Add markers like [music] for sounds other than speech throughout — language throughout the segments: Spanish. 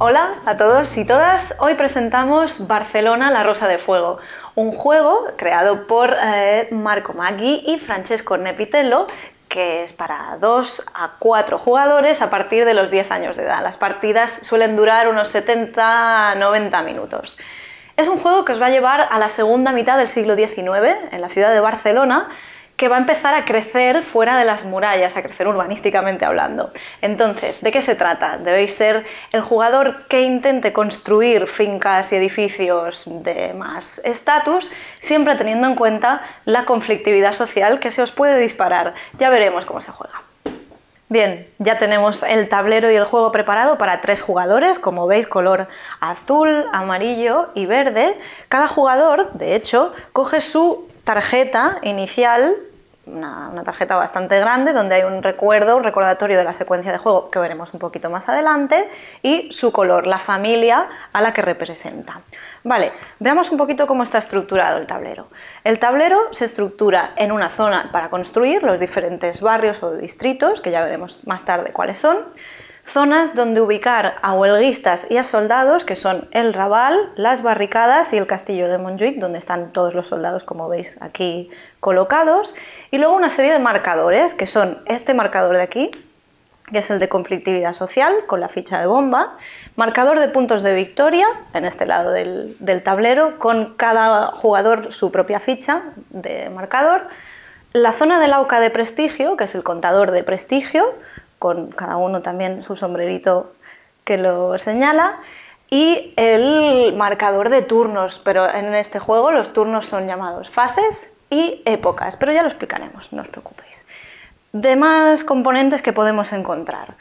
Hola a todos y todas. Hoy presentamos Barcelona, la Rosa de Fuego, un juego creado por eh, Marco Maggi y Francesco Nepitello que es para 2 a 4 jugadores a partir de los 10 años de edad. Las partidas suelen durar unos 70 90 minutos. Es un juego que os va a llevar a la segunda mitad del siglo XIX en la ciudad de Barcelona que va a empezar a crecer fuera de las murallas, a crecer urbanísticamente hablando. Entonces, ¿de qué se trata? Debéis ser el jugador que intente construir fincas y edificios de más estatus, siempre teniendo en cuenta la conflictividad social que se os puede disparar. Ya veremos cómo se juega. Bien, ya tenemos el tablero y el juego preparado para tres jugadores, como veis color azul, amarillo y verde. Cada jugador, de hecho, coge su tarjeta inicial una, tarjeta bastante grande donde hay un recuerdo, un recordatorio de la secuencia de juego que veremos un poquito más adelante y su color, la familia a la que representa. Vale, veamos un poquito cómo está estructurado el tablero. El tablero se estructura en una zona para construir los diferentes barrios o distritos, que ya veremos más tarde cuáles son, zonas donde ubicar a huelguistas y a soldados, que son el Raval, las barricadas y el castillo de Montjuic, donde están todos los soldados, como veis aquí colocados, y luego una serie de marcadores, que son este marcador de aquí, que es el de conflictividad social, con la ficha de bomba, marcador de puntos de victoria, en este lado del, del tablero, con cada jugador su propia ficha de marcador, la zona del AUCA de prestigio, que es el contador de prestigio, con cada uno también su sombrerito que lo señala, y el marcador de turnos, pero en este juego los turnos son llamados fases y épocas, pero ya lo explicaremos, no os preocupéis. Demás componentes que podemos encontrar.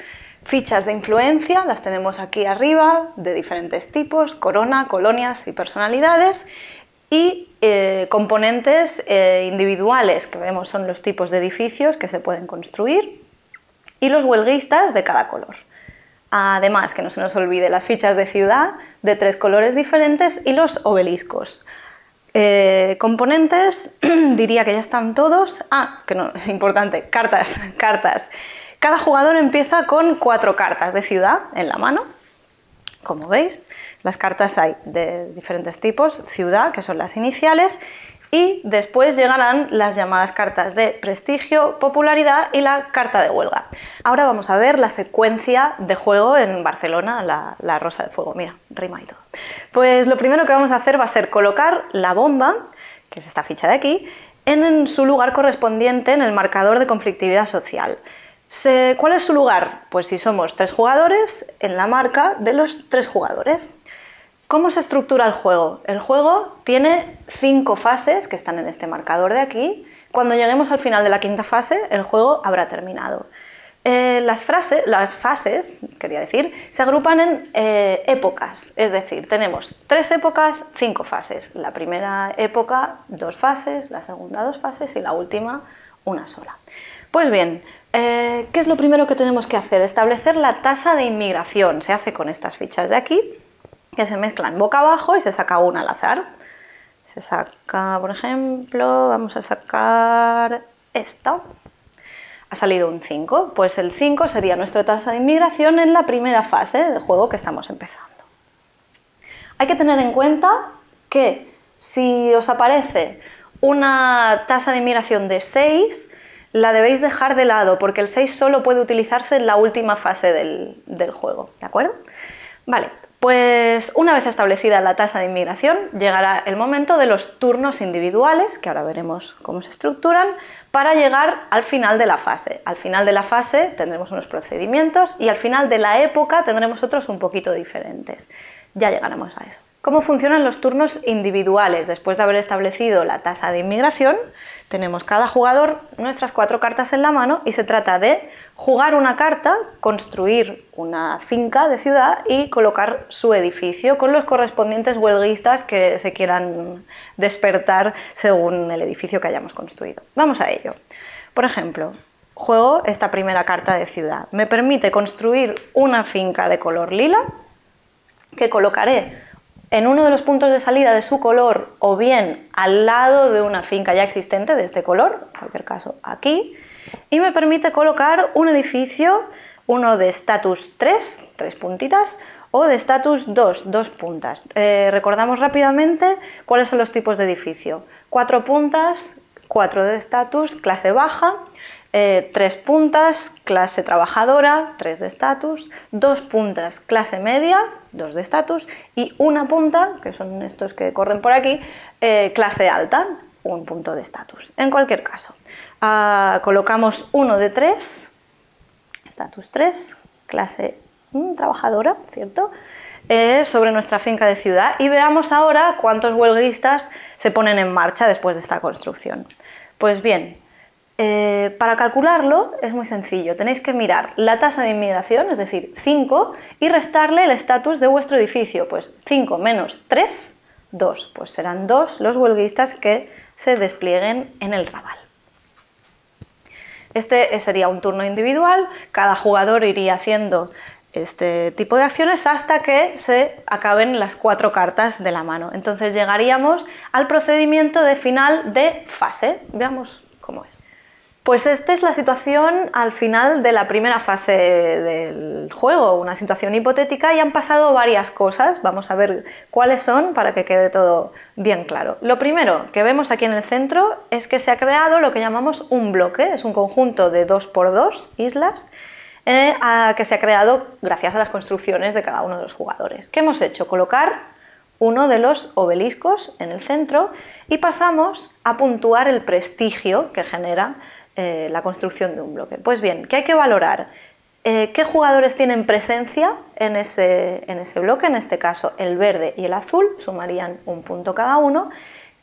Fichas de influencia, las tenemos aquí arriba, de diferentes tipos, corona, colonias y personalidades. Y eh, componentes eh, individuales, que vemos son los tipos de edificios que se pueden construir, y los huelguistas de cada color. Además, que no se nos olvide las fichas de ciudad de tres colores diferentes y los obeliscos. Eh, componentes, [clears throat] diría que ya están todos. Ah, que no, [laughs] importante, cartas, [laughs] cartas. Cada jugador empieza con cuatro cartas de ciudad en la mano. Como veis, las cartas hay de diferentes tipos, ciudad, que son las iniciales, y después llegarán las llamadas cartas de prestigio, popularidad y la carta de huelga. Ahora vamos a ver la secuencia de juego en Barcelona, la, Rosa de Fuego. Mira, rima y todo. Pues lo primero que vamos a hacer va a ser colocar la bomba, que es esta ficha de aquí, en su lugar correspondiente en el marcador de conflictividad social. ¿Cuál es su lugar? Pues si somos tres jugadores, en la marca de los tres jugadores. ¿Cómo se estructura el juego? El juego tiene cinco fases que están en este marcador de aquí. Cuando lleguemos al final de la quinta fase, el juego habrá terminado. Eh, las, fases, quería decir, se agrupan en eh, épocas, es decir, tenemos tres épocas, cinco fases. La primera época, dos fases, la segunda, dos fases y la última, una sola. Pues bien, eh, ¿qué es lo primero que tenemos que hacer? Establecer la tasa de inmigración. Se hace con estas fichas de aquí que se mezclan boca abajo y se saca una al azar. Se saca, por ejemplo, vamos a sacar esta. Ha salido un 5, pues el 5 sería nuestra tasa de inmigración en la primera fase del juego que estamos empezando. Hay que tener en cuenta que si os aparece una tasa de inmigración de 6, la debéis dejar de lado porque el 6 solo puede utilizarse en la última fase del, del juego, ¿de acuerdo? Vale, pues una vez establecida la tasa de inmigración, llegará el momento de los turnos individuales, que ahora veremos cómo se estructuran, para llegar al final de la fase. Al final de la fase tendremos unos procedimientos y al final de la época tendremos otros un poquito diferentes. Ya llegaremos a eso. ¿Cómo funcionan los turnos individuales? Después de haber establecido la tasa de inmigración, tenemos cada jugador nuestras cuatro cartas en la mano y se trata de jugar una carta, construir una finca de ciudad y colocar su edificio con los correspondientes huelguistas que se quieran despertar según el edificio que hayamos construido. Vamos a ello. Por ejemplo, juego esta primera carta de ciudad. Me permite construir una finca de color lila que colocaré en uno de los puntos de salida de su color o bien al lado de una finca ya existente de este color, en cualquier caso aquí, y me permite colocar un edificio, uno de estatus 3, tres puntitas, o de estatus 2, dos puntas. Eh, recordamos rápidamente cuáles son los tipos de edificio. Cuatro puntas, cuatro de estatus, clase baja, eh, tres puntas, clase trabajadora, tres de estatus, dos puntas, clase media, dos de estatus, y una punta, que son estos que corren por aquí, eh, clase alta, un punto de estatus. En cualquier caso, ah, colocamos uno de tres, estatus 3, clase mm, trabajadora, ¿cierto? Eh, sobre nuestra finca de ciudad y veamos ahora cuántos huelguistas se ponen en marcha después de esta construcción. Pues bien, eh, para calcularlo es muy sencillo, tenéis que mirar la tasa de inmigración, es decir, 5, y restarle el estatus de vuestro edificio, pues 5 menos 3, 2, pues serán 2 los huelguistas que se desplieguen en el rabal. Este sería un turno individual, cada jugador iría haciendo este tipo de acciones hasta que se acaben las cuatro cartas de la mano. Entonces llegaríamos al procedimiento de final de fase. Veamos cómo es. Pues esta es la situación al final de la primera fase del juego, una situación hipotética y han pasado varias cosas, vamos a ver cuáles son para que quede todo bien claro. Lo primero que vemos aquí en el centro es que se ha creado lo que llamamos un bloque, es un conjunto de dos por dos islas eh, que se ha creado gracias a las construcciones de cada uno de los jugadores. ¿Qué hemos hecho? Colocar uno de los obeliscos en el centro y pasamos a puntuar el prestigio que genera eh, la construcción de un bloque. Pues bien, ¿qué hay que valorar? Eh, ¿Qué jugadores tienen presencia en ese, en ese bloque? En este caso, el verde y el azul sumarían un punto cada uno.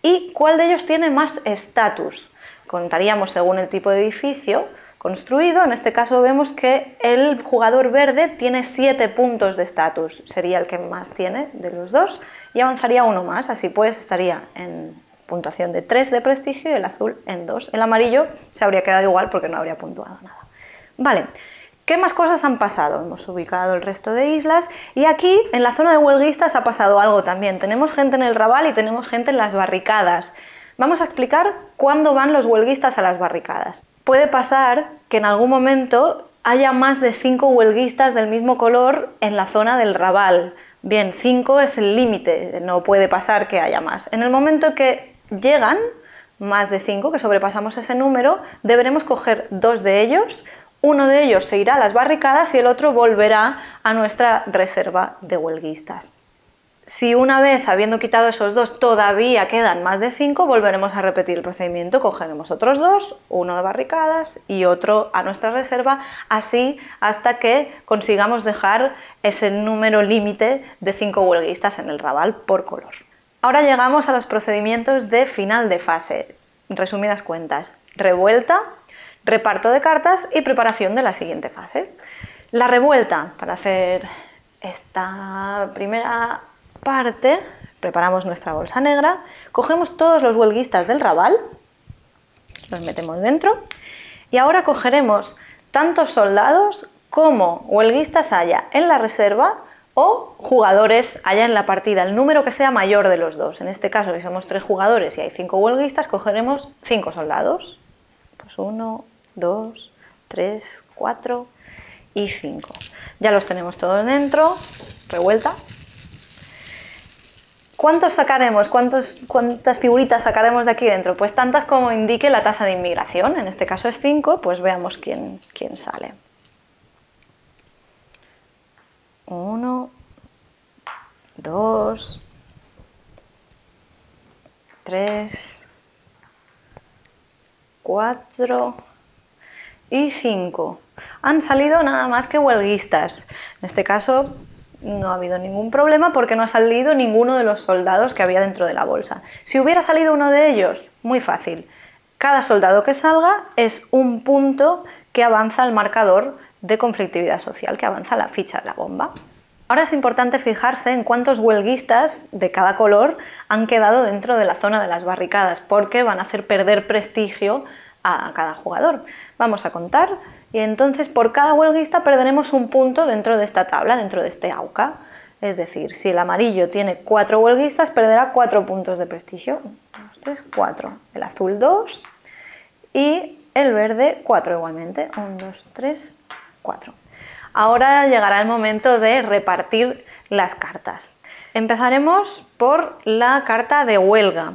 ¿Y cuál de ellos tiene más estatus? Contaríamos según el tipo de edificio, construido. En este caso vemos que el jugador verde tiene 7 puntos de estatus, sería el que más tiene de los dos, y avanzaría uno más, así pues estaría en puntuación de 3 de prestigio y el azul en 2. El amarillo se habría quedado igual porque no habría puntuado nada. Vale, ¿qué más cosas han pasado? Hemos ubicado el resto de islas y aquí en la zona de huelguistas ha pasado algo también. Tenemos gente en el rabal y tenemos gente en las barricadas. Vamos a explicar cuándo van los huelguistas a las barricadas. Puede pasar que en algún momento haya más de 5 huelguistas del mismo color en la zona del rabal. Bien, 5 es el límite, no puede pasar que haya más. En el momento que llegan más de 5, que sobrepasamos ese número, deberemos coger dos de ellos, uno de ellos se irá a las barricadas y el otro volverá a nuestra reserva de huelguistas. Si una vez, habiendo quitado esos dos, todavía quedan más de 5, volveremos a repetir el procedimiento, cogeremos otros dos, uno de barricadas y otro a nuestra reserva, así hasta que consigamos dejar ese número límite de 5 huelguistas en el rabal por color. Ahora llegamos a los procedimientos de final de fase. Resumidas cuentas, revuelta, reparto de cartas y preparación de la siguiente fase. La revuelta, para hacer esta primera parte, preparamos nuestra bolsa negra, cogemos todos los huelguistas del rabal, los metemos dentro y ahora cogeremos tantos soldados como huelguistas haya en la reserva o jugadores allá en la partida, el número que sea mayor de los dos. En este caso, si somos tres jugadores y hay cinco huelguistas, cogeremos cinco soldados. Pues uno, dos, tres, cuatro y cinco. Ya los tenemos todos dentro, revuelta. ¿Cuántos sacaremos? ¿Cuántas figuritas sacaremos de aquí dentro? Pues tantas como indique la tasa de inmigración, en este caso es cinco, pues veamos quién sale. 1, 2, 3, 4 y 5. Han salido nada más que huelguistas. En este caso no ha habido ningún problema porque no ha salido ninguno de los soldados que había dentro de la bolsa. Si hubiera salido uno de ellos, muy fácil. Cada soldado que salga es un punto que avanza al marcador de conflictividad social que avanza la ficha de la bomba. Ahora es importante fijarse en cuántos huelguistas de cada color han quedado dentro de la zona de las barricadas, porque van a hacer perder prestigio a cada jugador. Vamos a contar y entonces por cada huelguista perderemos un punto dentro de esta tabla, dentro de este AUCA. Es decir, si el amarillo tiene cuatro huelguistas, perderá cuatro puntos de prestigio. El azul dos. y el verde cuatro igualmente. Un, dos, tres. Ahora llegará el momento de repartir las cartas. Empezaremos por la carta de huelga.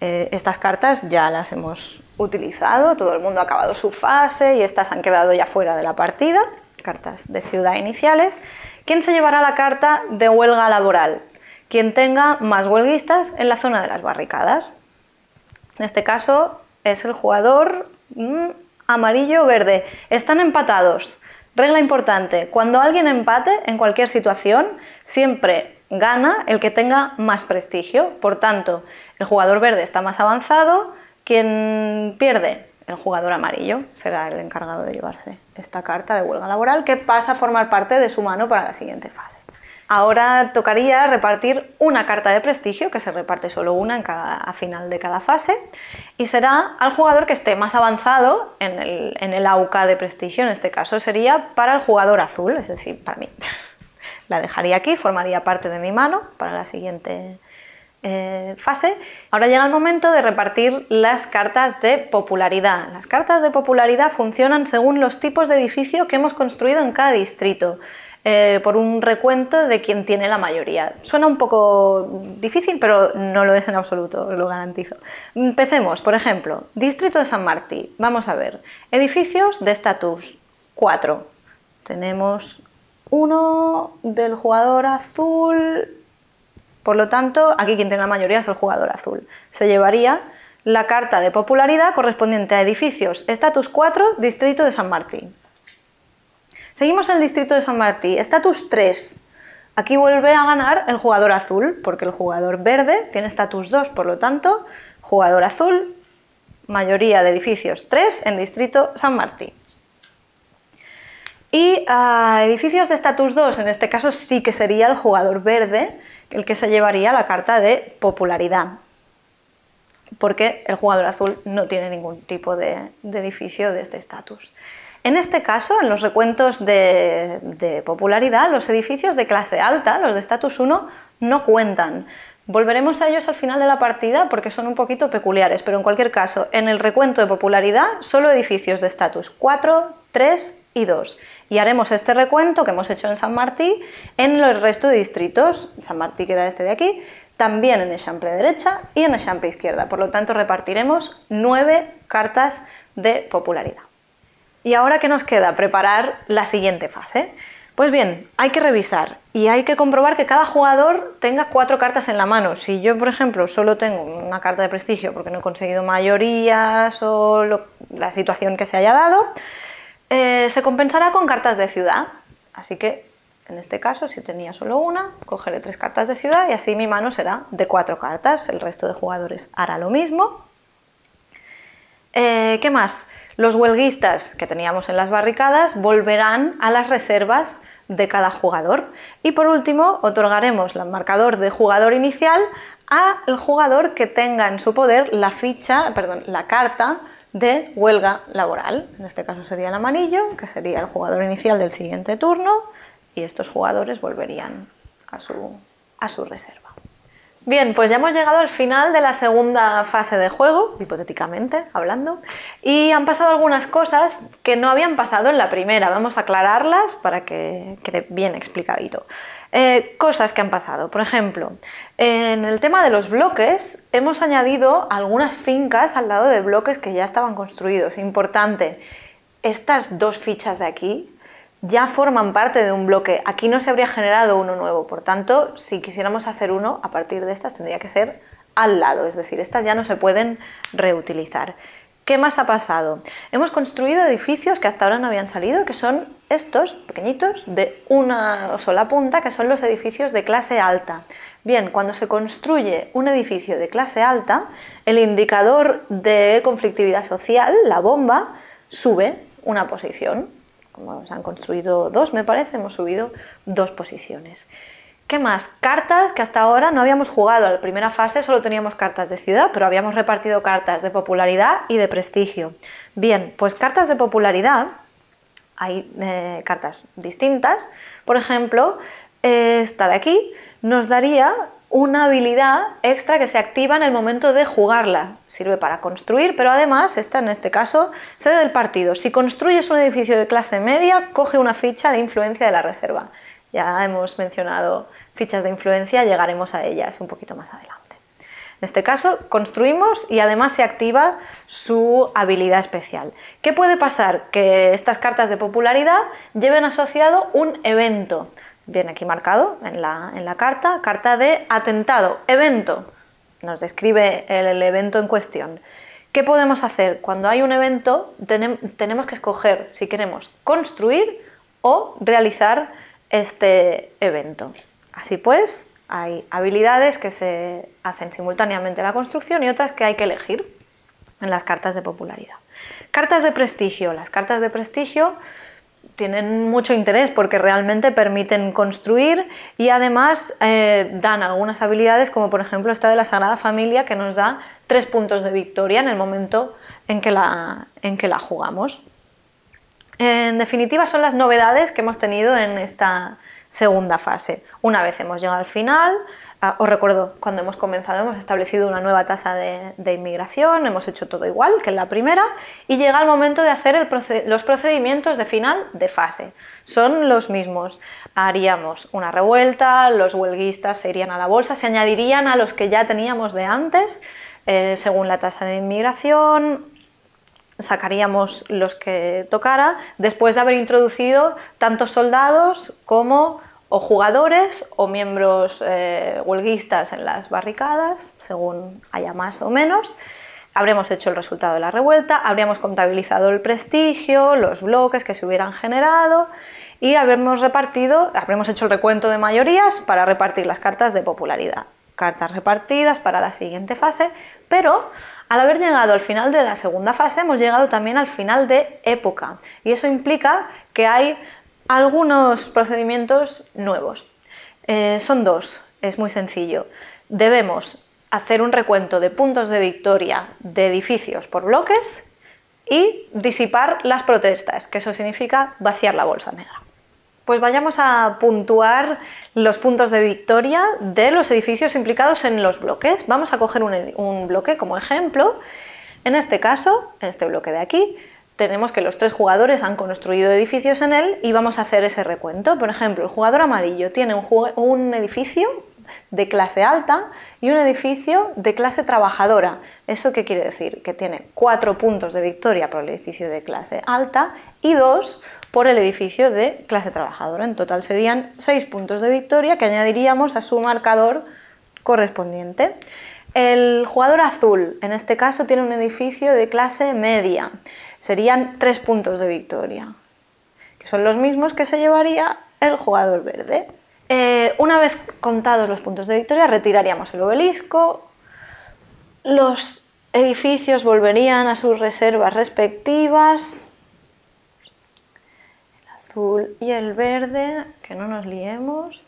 Eh, estas cartas ya las hemos utilizado, todo el mundo ha acabado su fase y estas han quedado ya fuera de la partida, cartas de ciudad iniciales. ¿Quién se llevará la carta de huelga laboral? Quien tenga más huelguistas en la zona de las barricadas. En este caso es el jugador mm, amarillo-verde. Están empatados. Regla importante, cuando alguien empate en cualquier situación, siempre gana el que tenga más prestigio. Por tanto, el jugador verde está más avanzado, quien pierde, el jugador amarillo, será el encargado de llevarse esta carta de huelga laboral que pasa a formar parte de su mano para la siguiente fase. Ahora tocaría repartir una carta de prestigio, que se reparte solo una a final de cada fase, y será al jugador que esté más avanzado en el, en de prestigio, en este caso sería para el jugador azul, es decir, para mí. [laughs] La dejaría aquí, formaría parte de mi mano para la siguiente eh, fase. Ahora llega el momento de repartir las cartas de popularidad. Las cartas de popularidad funcionan según los tipos de edificio que hemos construido en cada distrito. Eh, por un recuento de quien tiene la mayoría. Suena un poco difícil, pero no lo es en absoluto, lo garantizo. Empecemos, por ejemplo, Distrito de San Martín. Vamos a ver, edificios de estatus 4. Tenemos uno del jugador azul, por lo tanto, aquí quien tiene la mayoría es el jugador azul. Se llevaría la carta de popularidad correspondiente a edificios estatus 4, Distrito de San Martín. Seguimos en el distrito de San Martín. Estatus 3. Aquí vuelve a ganar el jugador azul, porque el jugador verde tiene estatus 2, por lo tanto, jugador azul, mayoría de edificios 3 en distrito San Martín. Y ah, edificios de estatus 2, en este caso sí que sería el jugador verde el que se llevaría la carta de popularidad, porque el jugador azul no tiene ningún tipo de edificio de este estatus. En este caso, en los recuentos de, popularidad, los edificios de clase alta, los de estatus 1, no cuentan. Volveremos a ellos al final de la partida porque son un poquito peculiares, pero en cualquier caso, en el recuento de popularidad, solo edificios de estatus 4, 3 y 2. Y haremos este recuento que hemos hecho en San Martín en el resto de distritos, San Martí queda este de aquí, también en Echample derecha y en Echample izquierda. Por lo tanto, repartiremos 9 cartas de popularidad. ¿Y ahora qué nos queda? Preparar la siguiente fase. Pues bien, hay que revisar y hay que comprobar que cada jugador tenga cuatro cartas en la mano. Si yo, por ejemplo, solo tengo una carta de prestigio porque no he conseguido mayorías o la situación que se haya dado, eh, se compensará con cartas de ciudad. Así que, en este caso, si tenía solo una, cogeré tres cartas de ciudad y así mi mano será de cuatro cartas. El resto de jugadores hará lo mismo. Eh, ¿Qué más? Los huelguistas que teníamos en las barricadas volverán a las reservas de cada jugador. Y por último, otorgaremos el marcador de jugador inicial al jugador que tenga en su poder la ficha, perdón, la carta de huelga laboral. En este caso sería el amarillo, que sería el jugador inicial del siguiente turno, y estos jugadores volverían a su, a su reserva. Bien, pues ya hemos llegado al final de la segunda fase de juego, hipotéticamente hablando, y han pasado algunas cosas que no habían pasado en la primera. Vamos a aclararlas para que quede bien explicadito. Eh, cosas que han pasado. Por ejemplo, en el tema de los bloques, hemos añadido algunas fincas al lado de bloques que ya estaban construidos. Importante, estas dos fichas de aquí ya forman parte de un bloque. Aquí no se habría generado uno nuevo, por tanto, si quisiéramos hacer uno a partir de estas, tendría que ser al lado, es decir, estas ya no se pueden reutilizar. ¿Qué más ha pasado? Hemos construido edificios que hasta ahora no habían salido, que son estos pequeñitos de una sola punta, que son los edificios de clase alta. Bien, cuando se construye un edificio de clase alta, el indicador de conflictividad social, la bomba, sube una posición se han construido dos, me parece, hemos subido dos posiciones. ¿Qué más? Cartas que hasta ahora no habíamos jugado. En la primera fase solo teníamos cartas de ciudad, pero habíamos repartido cartas de popularidad y de prestigio. Bien, pues cartas de popularidad, hay eh, cartas distintas. Por ejemplo, eh, esta de aquí nos daría una habilidad extra que se activa en el momento de jugarla. Sirve para construir, pero además, esta en este caso, sede del partido. Si construyes un edificio de clase media, coge una ficha de influencia de la reserva. Ya hemos mencionado fichas de influencia, llegaremos a ellas un poquito más adelante. En este caso, construimos y además se activa su habilidad especial. ¿Qué puede pasar? Que estas cartas de popularidad lleven asociado un evento viene aquí marcado en la, carta, carta de atentado, evento, nos describe el, evento en cuestión. ¿Qué podemos hacer? Cuando hay un evento tenemos que escoger si queremos construir o realizar este evento. Así pues, hay habilidades que se hacen simultáneamente la construcción y otras que hay que elegir en las cartas de popularidad. Cartas de prestigio. Las cartas de prestigio tienen mucho interés porque realmente permiten construir y además eh, dan algunas habilidades como por ejemplo esta de la Sagrada Familia que nos da tres puntos de victoria en el momento en que la jugamos. En definitiva son las novedades que hemos tenido en esta segunda fase. Una vez hemos llegado al final, Ah, os recuerdo, cuando hemos comenzado hemos establecido una nueva tasa de, inmigración, hemos hecho todo igual que en la primera y llega el momento de hacer los procedimientos de final de fase. Son los mismos. Haríamos una revuelta, los huelguistas se irían a la bolsa, se añadirían a los que ya teníamos de antes eh, según la tasa de inmigración, sacaríamos los que tocara después de haber introducido tantos soldados como o jugadores o miembros eh, huelguistas en las barricadas, según haya más o menos. Habremos hecho el resultado de la revuelta, habríamos contabilizado el prestigio, los bloques que se hubieran generado y habremos repartido, habremos hecho el recuento de mayorías para repartir las cartas de popularidad. Cartas repartidas para la siguiente fase, pero al haber llegado al final de la segunda fase hemos llegado también al final de época y eso implica que hay algunos procedimientos nuevos. Eh, son dos, es muy sencillo. Debemos hacer un recuento de puntos de victoria de edificios por bloques y disipar las protestas, que eso significa vaciar la bolsa negra. Pues vayamos a puntuar los puntos de victoria de los edificios implicados en los bloques. Vamos a coger un, un bloque como ejemplo. En este caso, este bloque de aquí, tenemos que los tres jugadores han construido edificios en él y vamos a hacer ese recuento. Por ejemplo, el jugador amarillo tiene un, edificio de clase alta y un edificio de clase trabajadora. ¿Eso qué quiere decir? Que tiene cuatro puntos de victoria por el edificio de clase alta y dos por el edificio de clase trabajadora. En total serían seis puntos de victoria que añadiríamos a su marcador correspondiente. El jugador azul, en este caso, tiene un edificio de clase media. Serían tres puntos de victoria, que son los mismos que se llevaría el jugador verde. Eh, una vez contados los puntos de victoria, retiraríamos el obelisco. Los edificios volverían a sus reservas respectivas. El azul y el verde, que no nos liemos.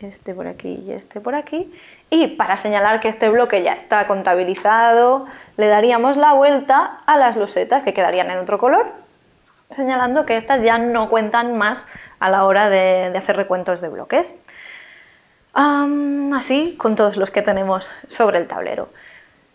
Este por aquí y este por aquí y para señalar que este bloque ya está contabilizado, le daríamos la vuelta a las losetas que quedarían en otro color, señalando que estas ya no cuentan más a la hora de, hacer recuentos de bloques. así con todos los que tenemos sobre el tablero.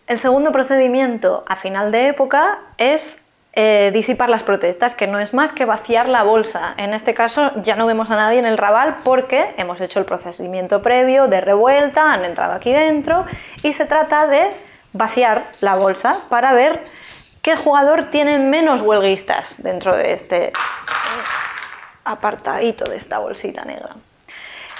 El segundo procedimiento a final de época es eh, disipar las protestas, que no es más que vaciar la bolsa. En este caso ya no vemos a nadie en el rabal porque hemos hecho el procedimiento previo de revuelta, han entrado aquí dentro y se trata de vaciar la bolsa para ver qué jugador tiene menos huelguistas dentro de este apartadito de esta bolsita negra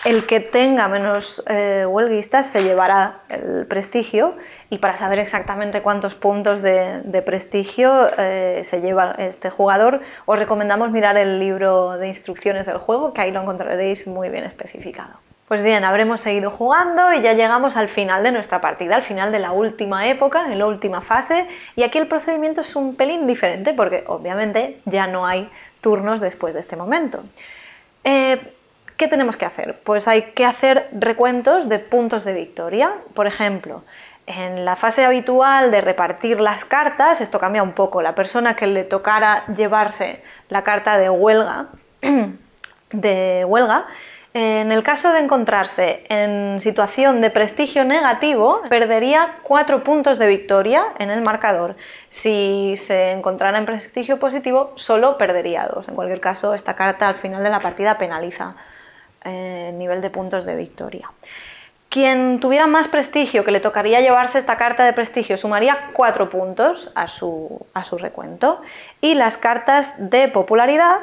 el que tenga menos eh, huelguistas se llevará el prestigio y para saber exactamente cuántos puntos de, prestigio eh, se lleva este jugador, os recomendamos mirar el libro de instrucciones del juego, que ahí lo encontraréis muy bien especificado. Pues bien, habremos seguido jugando y ya llegamos al final de nuestra partida, al final de la última época, en la última fase, y aquí el procedimiento es un pelín diferente porque obviamente ya no hay turnos después de este momento. Eh, ¿Qué tenemos que hacer? Pues hay que hacer recuentos de puntos de victoria. Por ejemplo, en la fase habitual de repartir las cartas, esto cambia un poco. La persona que le tocara llevarse la carta de huelga, [clears throat] de huelga, en el caso de encontrarse en situación de prestigio negativo, perdería cuatro puntos de victoria en el marcador. Si se encontrara en prestigio positivo, solo perdería dos. En cualquier caso, esta carta al final de la partida penaliza eh, nivel de puntos de victoria. Quien tuviera más prestigio, que le tocaría llevarse esta carta de prestigio, sumaría cuatro puntos a su, recuento. Y las cartas de popularidad,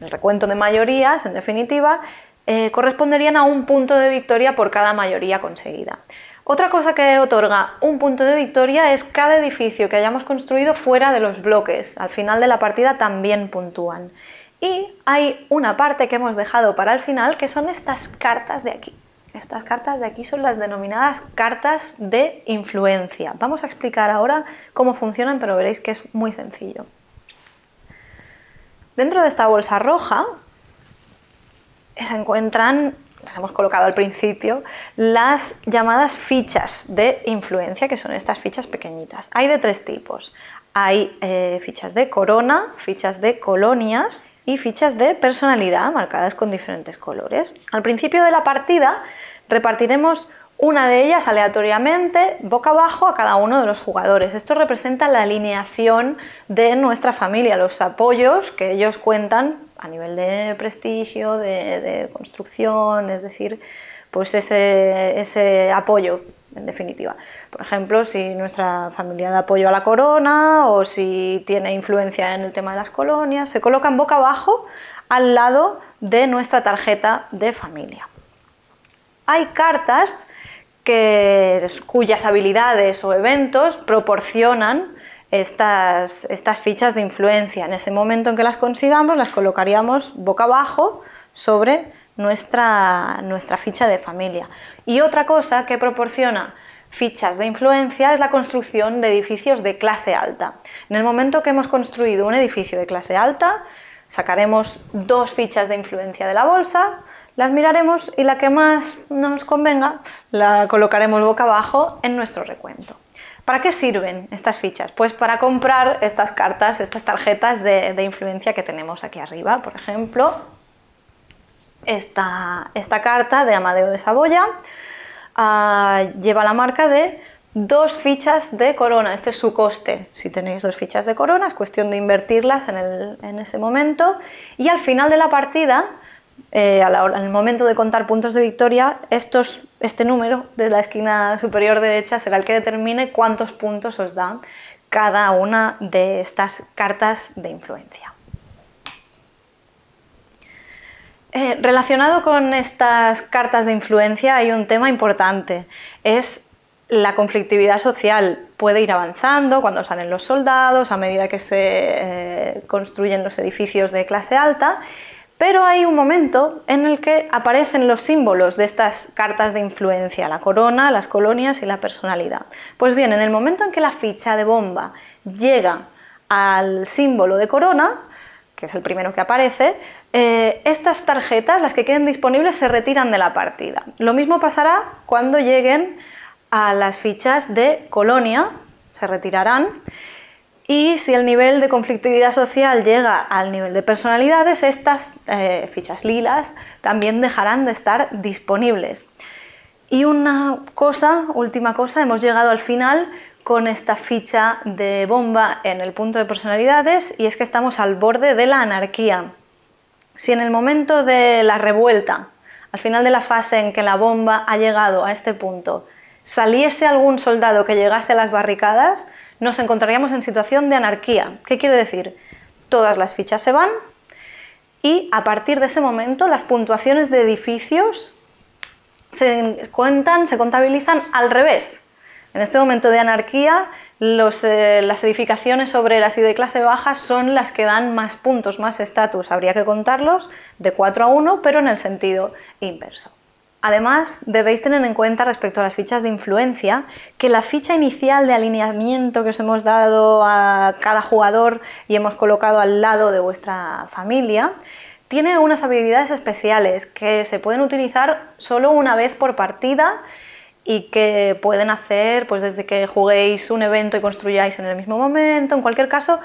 el recuento de mayorías en definitiva, eh, corresponderían a un punto de victoria por cada mayoría conseguida. Otra cosa que otorga un punto de victoria es cada edificio que hayamos construido fuera de los bloques. Al final de la partida también puntúan. Y hay una parte que hemos dejado para el final, que son estas cartas de aquí. Estas cartas de aquí son las denominadas cartas de influencia. Vamos a explicar ahora cómo funcionan, pero veréis que es muy sencillo. Dentro de esta bolsa roja se encuentran, las hemos colocado al principio, las llamadas fichas de influencia, que son estas fichas pequeñitas. Hay de tres tipos hay eh, fichas de corona, fichas de colonias y fichas de personalidad marcadas con diferentes colores. Al principio de la partida repartiremos una de ellas aleatoriamente boca abajo a cada uno de los jugadores. Esto representa la alineación de nuestra familia, los apoyos que ellos cuentan a nivel de prestigio, de, construcción, es decir, pues ese, ese apoyo en definitiva. Por ejemplo, si nuestra familia da apoyo a la corona o si tiene influencia en el tema de las colonias, se colocan boca abajo al lado de nuestra tarjeta de familia. Hay cartas que, cuyas habilidades o eventos proporcionan estas, estas fichas de influencia. En ese momento en que las consigamos, las colocaríamos boca abajo sobre nuestra, nuestra ficha de familia. Y otra cosa que proporciona fichas de influencia es la construcción de edificios de clase alta. En el momento que hemos construido un edificio de clase alta, sacaremos dos fichas de influencia de la bolsa, las miraremos y la que más nos convenga la colocaremos boca abajo en nuestro recuento. ¿Para qué sirven estas fichas? Pues para comprar estas cartas, estas tarjetas de, de influencia que tenemos aquí arriba, por ejemplo, esta, carta de Amadeo de Saboya. Ah, lleva la marca de dos fichas de corona. Este es su coste. Si tenéis dos fichas de corona, es cuestión de invertirlas en, ese momento. Y al final de la partida, eh, en el momento de contar puntos de victoria, este número de la esquina superior derecha será el que determine cuántos puntos os dan cada una de estas cartas de influencia. Eh, relacionado con estas cartas de influencia hay un tema importante, es la conflictividad social. Puede ir avanzando cuando salen los soldados, a medida que se eh, construyen los edificios de clase alta, pero hay un momento en el que aparecen los símbolos de estas cartas de influencia, la corona, las colonias y la personalidad. Pues bien, en el momento en que la ficha de bomba llega al símbolo de corona, que es el primero que aparece, eh, estas tarjetas, las que queden disponibles, se retiran de la partida. Lo mismo pasará cuando lleguen a las fichas de colonia, se retirarán. Y si el nivel de conflictividad social llega al nivel de personalidades, estas eh, fichas lilas también dejarán de estar disponibles. Y una cosa, última cosa, hemos llegado al final con esta ficha de bomba en el punto de personalidades y es que estamos al borde de la anarquía. Si en el momento de la revuelta, al final de la fase en que la bomba ha llegado a este punto, saliese algún soldado que llegase a las barricadas, nos encontraríamos en situación de anarquía. ¿Qué quiere decir? Todas las fichas se van y a partir de ese momento las puntuaciones de edificios se cuentan, se contabilizan al revés. En este momento de anarquía eh, las edificaciones obreras y de clase baja son las que dan más puntos, más estatus. Habría que contarlos de 4 a 1, pero en el sentido inverso. Además, debéis tener en cuenta respecto a las fichas de influencia que la ficha inicial de alineamiento que os hemos dado a cada jugador y hemos colocado al lado de vuestra familia tiene unas habilidades especiales que se pueden utilizar solo una vez por partida y que pueden hacer pues desde que juguéis un evento y construyáis en el mismo momento. En cualquier caso,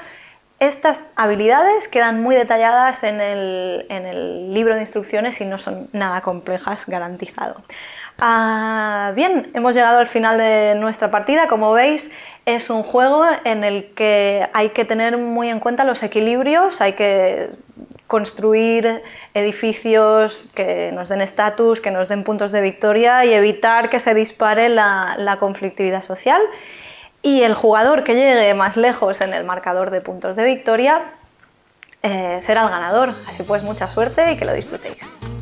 estas habilidades quedan muy detalladas en el, libro de instrucciones y no son nada complejas, garantizado. Ah, bien, hemos llegado al final de nuestra partida. Como veis, es un juego en el que hay que tener muy en cuenta los equilibrios, hay que construir edificios que nos den estatus, que nos den puntos de victoria y evitar que se dispare la, conflictividad social. Y el jugador que llegue más lejos en el marcador de puntos de victoria eh, será el ganador. Así pues, mucha suerte y que lo disfrutéis.